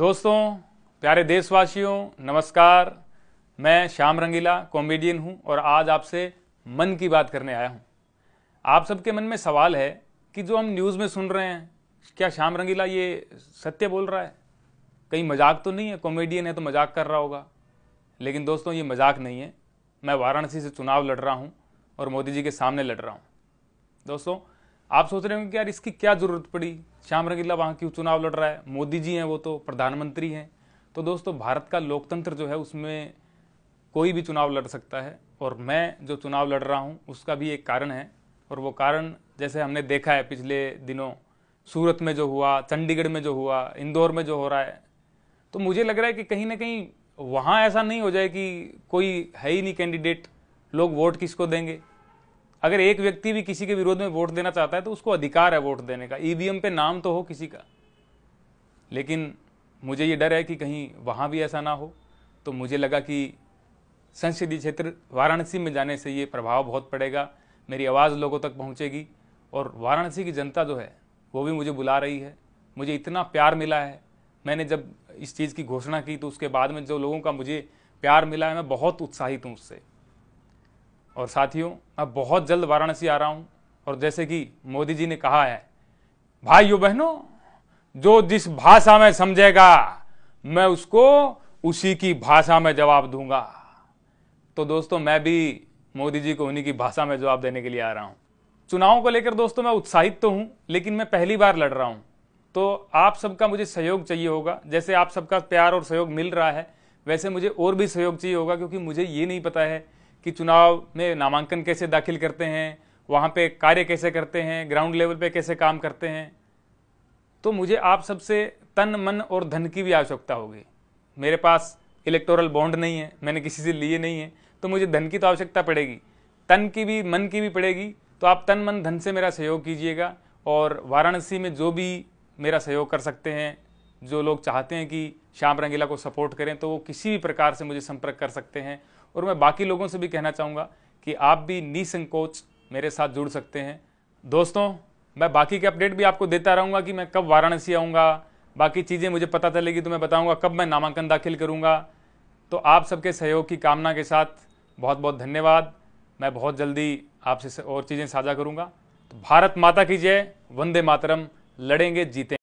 दोस्तों प्यारे देशवासियों नमस्कार मैं श्याम रंगीला कॉमेडियन हूं और आज आपसे मन की बात करने आया हूं आप सबके मन में सवाल है कि जो हम न्यूज़ में सुन रहे हैं क्या श्याम रंगीला ये सत्य बोल रहा है कहीं मजाक तो नहीं है कॉमेडियन है तो मजाक कर रहा होगा लेकिन दोस्तों ये मजाक नहीं है मैं वाराणसी से चुनाव लड़ रहा हूँ और मोदी जी के सामने लड़ रहा हूँ दोस्तों आप सोच रहे होंगे कि यार इसकी क्या जरूरत पड़ी श्याम रंगीला वहाँ क्यों चुनाव लड़ रहा है मोदी जी हैं वो तो प्रधानमंत्री हैं तो दोस्तों भारत का लोकतंत्र जो है उसमें कोई भी चुनाव लड़ सकता है और मैं जो चुनाव लड़ रहा हूँ उसका भी एक कारण है और वो कारण जैसे हमने देखा है पिछले दिनों सूरत में जो हुआ चंडीगढ़ में जो हुआ इंदौर में जो हो रहा है तो मुझे लग रहा है कि कहीं ना कहीं वहाँ ऐसा नहीं हो जाए कि कोई है ही नहीं कैंडिडेट लोग वोट किसको देंगे अगर एक व्यक्ति भी किसी के विरोध में वोट देना चाहता है तो उसको अधिकार है वोट देने का ईवीएम पे नाम तो हो किसी का लेकिन मुझे ये डर है कि कहीं वहाँ भी ऐसा ना हो तो मुझे लगा कि संसदीय क्षेत्र वाराणसी में जाने से ये प्रभाव बहुत पड़ेगा मेरी आवाज़ लोगों तक पहुँचेगी और वाराणसी की जनता जो है वो भी मुझे बुला रही है मुझे इतना प्यार मिला है मैंने जब इस चीज़ की घोषणा की तो उसके बाद में जो लोगों का मुझे प्यार मिला है मैं बहुत उत्साहित हूँ उससे और साथियों मैं बहुत जल्द वाराणसी आ रहा हूं और जैसे कि मोदी जी ने कहा है भाइयों बहनों जो जिस भाषा में समझेगा मैं उसको उसी की भाषा में जवाब दूंगा तो दोस्तों मैं भी मोदी जी को उन्हीं की भाषा में जवाब देने के लिए आ रहा हूं चुनाव को लेकर दोस्तों मैं उत्साहित तो हूं लेकिन मैं पहली बार लड़ रहा हूं तो आप सबका मुझे सहयोग चाहिए होगा जैसे आप सबका प्यार और सहयोग मिल रहा है वैसे मुझे और भी सहयोग चाहिए होगा क्योंकि मुझे ये नहीं पता है कि चुनाव में नामांकन कैसे दाखिल करते हैं वहाँ पे कार्य कैसे करते हैं ग्राउंड लेवल पे कैसे काम करते हैं तो मुझे आप सबसे तन मन और धन की भी आवश्यकता होगी मेरे पास इलेक्टोरल बॉन्ड नहीं है मैंने किसी से लिए नहीं है तो मुझे धन की तो आवश्यकता पड़ेगी तन की भी मन की भी पड़ेगी तो आप तन मन धन से मेरा सहयोग कीजिएगा और वाराणसी में जो भी मेरा सहयोग कर सकते हैं जो लोग चाहते हैं कि श्याम रंगीला को सपोर्ट करें तो वो किसी भी प्रकार से मुझे संपर्क कर सकते हैं और मैं बाकी लोगों से भी कहना चाहूँगा कि आप भी निसंकोच मेरे साथ जुड़ सकते हैं दोस्तों मैं बाकी के अपडेट भी आपको देता रहूँगा कि मैं कब वाराणसी आऊँगा बाकी चीज़ें मुझे पता चलेगी तो मैं बताऊँगा कब मैं नामांकन दाखिल करूँगा तो आप सबके सहयोग की कामना के साथ बहुत बहुत धन्यवाद मैं बहुत जल्दी आपसे और चीज़ें साझा करूँगा तो भारत माता की जय वंदे मातरम लड़ेंगे जीते